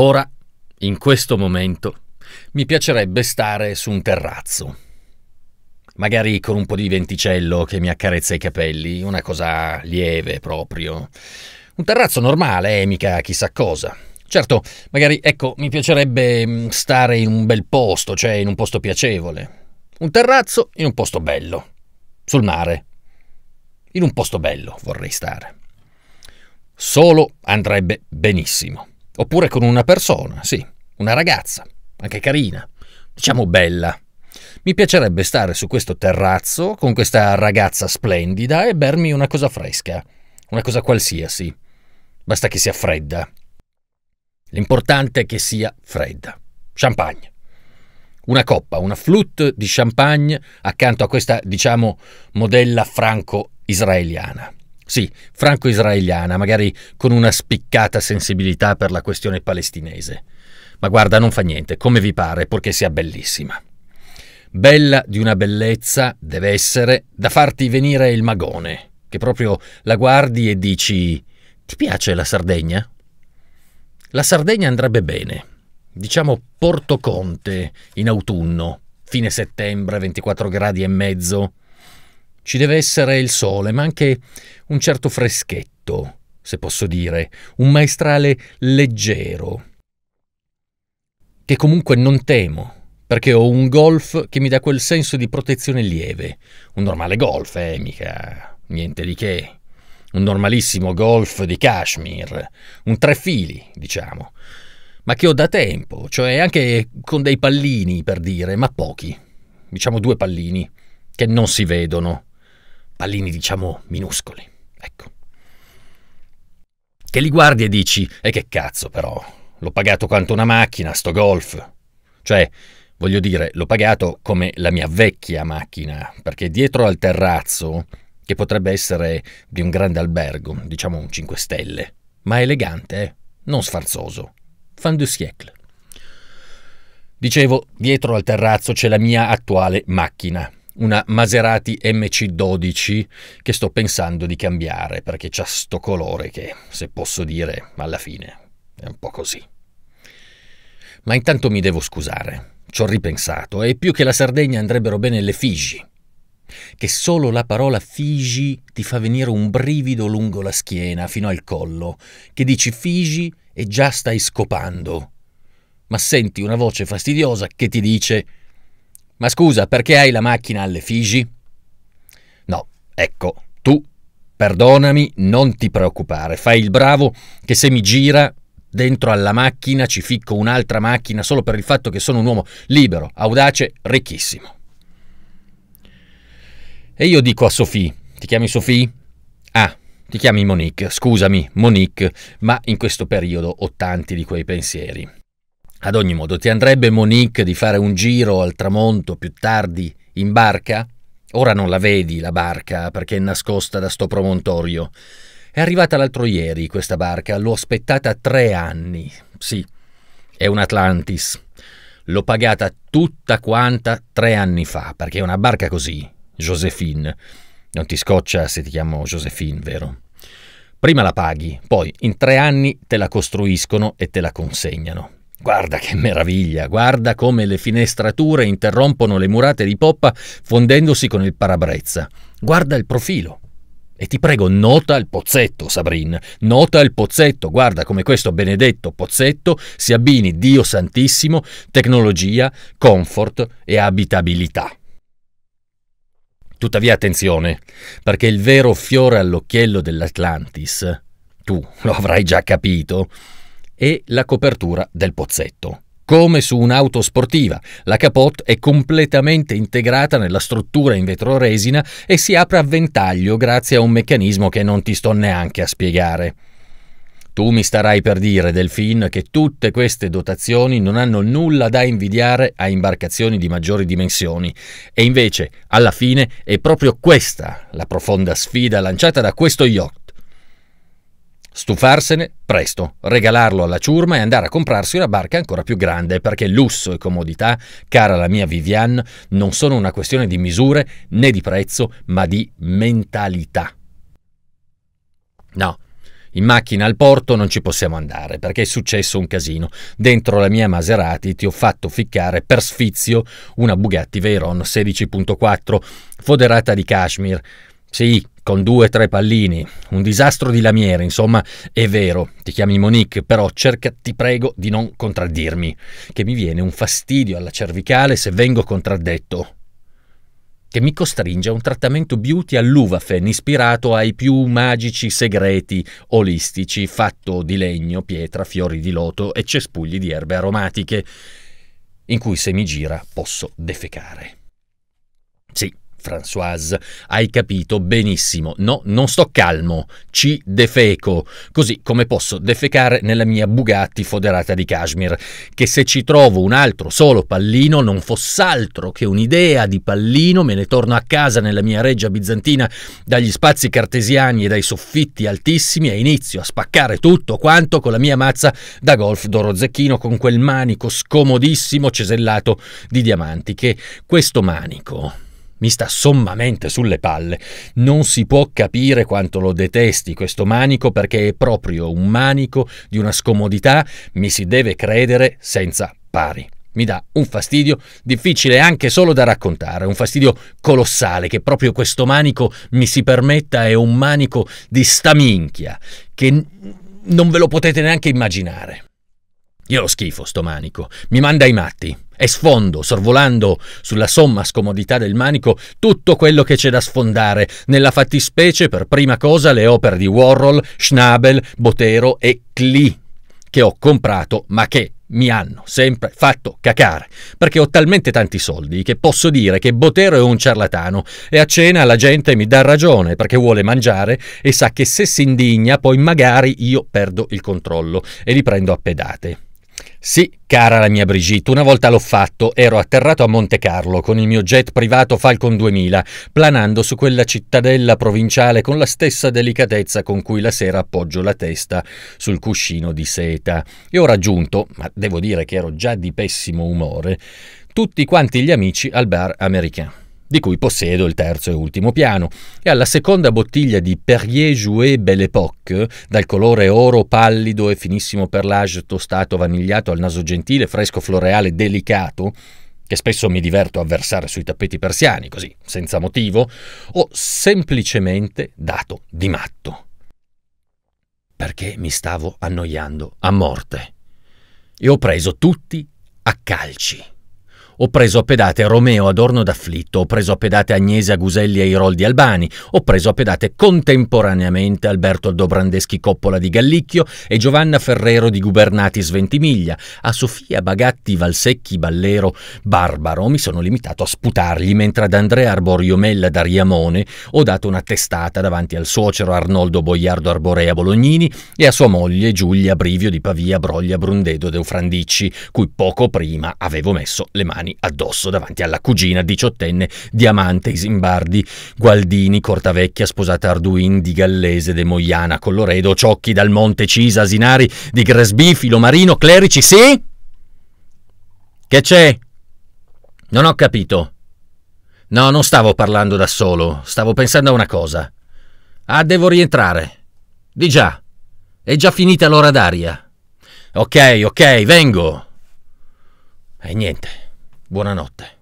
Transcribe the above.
Ora, in questo momento, mi piacerebbe stare su un terrazzo. Magari con un po' di venticello che mi accarezza i capelli, una cosa lieve proprio. Un terrazzo normale, eh, mica chissà cosa. Certo, magari, ecco, mi piacerebbe mm, stare in un bel posto, cioè in un posto piacevole. Un terrazzo in un posto bello. Sul mare. In un posto bello vorrei stare. Solo andrebbe benissimo. Oppure con una persona, sì, una ragazza, anche carina, diciamo bella. Mi piacerebbe stare su questo terrazzo con questa ragazza splendida e bermi una cosa fresca, una cosa qualsiasi. Basta che sia fredda. L'importante è che sia fredda. Champagne. Una coppa, una flute di champagne accanto a questa, diciamo, modella franco-israeliana sì, franco-israeliana, magari con una spiccata sensibilità per la questione palestinese. Ma guarda, non fa niente, come vi pare, purché sia bellissima. Bella di una bellezza deve essere da farti venire il magone, che proprio la guardi e dici ti piace la Sardegna? La Sardegna andrebbe bene, diciamo Porto Conte in autunno, fine settembre, 24 gradi e mezzo, ci deve essere il sole, ma anche un certo freschetto, se posso dire, un maestrale leggero, che comunque non temo, perché ho un golf che mi dà quel senso di protezione lieve. Un normale golf, eh, mica niente di che. Un normalissimo golf di Kashmir, un tre fili, diciamo, ma che ho da tempo, cioè anche con dei pallini per dire, ma pochi, diciamo due pallini, che non si vedono pallini, diciamo minuscoli. ecco. Che li guardi e dici, e eh, che cazzo però, l'ho pagato quanto una macchina, sto golf. Cioè, voglio dire, l'ho pagato come la mia vecchia macchina, perché dietro al terrazzo, che potrebbe essere di un grande albergo, diciamo un 5 stelle, ma elegante, eh, non sfarzoso. Fan du siècle. Dicevo, dietro al terrazzo c'è la mia attuale macchina, una Maserati MC12 che sto pensando di cambiare perché c'ha sto colore che, se posso dire, alla fine è un po' così. Ma intanto mi devo scusare, ci ho ripensato e più che la Sardegna andrebbero bene le Figi, che solo la parola Figi ti fa venire un brivido lungo la schiena fino al collo, che dici Figi e già stai scopando. Ma senti una voce fastidiosa che ti dice ma scusa, perché hai la macchina alle Figi? No, ecco, tu, perdonami, non ti preoccupare, fai il bravo che se mi gira dentro alla macchina ci ficco un'altra macchina solo per il fatto che sono un uomo libero, audace, ricchissimo. E io dico a Sofì, ti chiami Sofì? Ah, ti chiami Monique, scusami Monique, ma in questo periodo ho tanti di quei pensieri. Ad ogni modo, ti andrebbe Monique di fare un giro al tramonto più tardi in barca? Ora non la vedi la barca perché è nascosta da sto promontorio. È arrivata l'altro ieri questa barca, l'ho aspettata tre anni. Sì, è un Atlantis. L'ho pagata tutta quanta tre anni fa, perché è una barca così, Josephine. Non ti scoccia se ti chiamo Josephine, vero? Prima la paghi, poi in tre anni te la costruiscono e te la consegnano. Guarda che meraviglia, guarda come le finestrature interrompono le murate di poppa fondendosi con il parabrezza. Guarda il profilo. E ti prego, nota il pozzetto, Sabrin. Nota il pozzetto, guarda come questo benedetto pozzetto si abbini, Dio Santissimo, tecnologia, comfort e abitabilità. Tuttavia attenzione, perché il vero fiore all'occhiello dell'Atlantis, tu lo avrai già capito, e la copertura del pozzetto. Come su un'auto sportiva, la capote è completamente integrata nella struttura in vetroresina e si apre a ventaglio grazie a un meccanismo che non ti sto neanche a spiegare. Tu mi starai per dire, Delfin, che tutte queste dotazioni non hanno nulla da invidiare a imbarcazioni di maggiori dimensioni. E invece, alla fine, è proprio questa la profonda sfida lanciata da questo yacht Stufarsene presto, regalarlo alla ciurma e andare a comprarsi una barca ancora più grande, perché lusso e comodità, cara la mia Viviane, non sono una questione di misure né di prezzo, ma di mentalità. No, in macchina al porto non ci possiamo andare perché è successo un casino. Dentro la mia Maserati ti ho fatto ficcare per sfizio una Bugatti Veyron 16.4 foderata di cashmere. Sì, con due o tre pallini, un disastro di lamiere, insomma, è vero, ti chiami Monique, però cerca, ti prego, di non contraddirmi, che mi viene un fastidio alla cervicale se vengo contraddetto, che mi costringe a un trattamento beauty all'uvafen ispirato ai più magici segreti olistici, fatto di legno, pietra, fiori di loto e cespugli di erbe aromatiche, in cui se mi gira posso defecare. Françoise. Hai capito benissimo. No, non sto calmo. Ci defeco. Così come posso defecare nella mia Bugatti foderata di cashmere. Che se ci trovo un altro solo pallino non fosse altro che un'idea di pallino, me ne torno a casa nella mia reggia bizantina dagli spazi cartesiani e dai soffitti altissimi e inizio a spaccare tutto quanto con la mia mazza da golf d'oro zecchino con quel manico scomodissimo cesellato di diamanti che questo manico mi sta sommamente sulle palle. Non si può capire quanto lo detesti questo manico perché è proprio un manico di una scomodità, mi si deve credere, senza pari. Mi dà un fastidio difficile anche solo da raccontare, un fastidio colossale che proprio questo manico mi si permetta è un manico di staminchia che non ve lo potete neanche immaginare. Io lo schifo sto manico, mi manda ai matti e sfondo, sorvolando sulla somma scomodità del manico, tutto quello che c'è da sfondare, nella fattispecie per prima cosa le opere di Warhol, Schnabel, Botero e Klee, che ho comprato ma che mi hanno sempre fatto cacare, perché ho talmente tanti soldi che posso dire che Botero è un ciarlatano e a cena la gente mi dà ragione perché vuole mangiare e sa che se si indigna poi magari io perdo il controllo e li prendo a pedate. Sì, cara la mia Brigitte, una volta l'ho fatto, ero atterrato a Monte Carlo con il mio jet privato Falcon 2000, planando su quella cittadella provinciale con la stessa delicatezza con cui la sera appoggio la testa sul cuscino di seta. E ho raggiunto, ma devo dire che ero già di pessimo umore, tutti quanti gli amici al bar americano di cui possiedo il terzo e ultimo piano, e alla seconda bottiglia di Perrier Jouet Belle Époque, dal colore oro pallido e finissimo perlage tostato vanigliato al naso gentile, fresco floreale delicato, che spesso mi diverto a versare sui tappeti persiani, così, senza motivo, ho semplicemente dato di matto. Perché mi stavo annoiando a morte. E ho preso tutti a calci. Ho preso a pedate Romeo Adorno d'Afflitto, ho preso a pedate Agnese Aguselli e Iroldi Albani, ho preso a pedate contemporaneamente Alberto Aldobrandeschi Coppola di Gallicchio e Giovanna Ferrero di Gubernatis Ventimiglia, a Sofia Bagatti Valsecchi Ballero Barbaro mi sono limitato a sputargli, mentre ad Andrea Arboriomella da Riamone ho dato una testata davanti al suocero Arnoldo Boiardo Arborea Bolognini e a sua moglie Giulia Brivio di Pavia Broglia Brundedo Deufrandicci, cui poco prima avevo messo le mani mani addosso davanti alla cugina diciottenne Diamante Isimbardi, Gualdini, Cortavecchia, sposata Arduin, Di Gallese, De Moiana, Colloredo, Ciocchi, Dal Monte, Cisa, Asinari, Di Gresbi, Filomarino, Clerici, sì? Che c'è? Non ho capito. No, non stavo parlando da solo, stavo pensando a una cosa. Ah, devo rientrare. Di già. È già finita l'ora d'aria. Ok, ok, vengo. E niente. Buonanotte.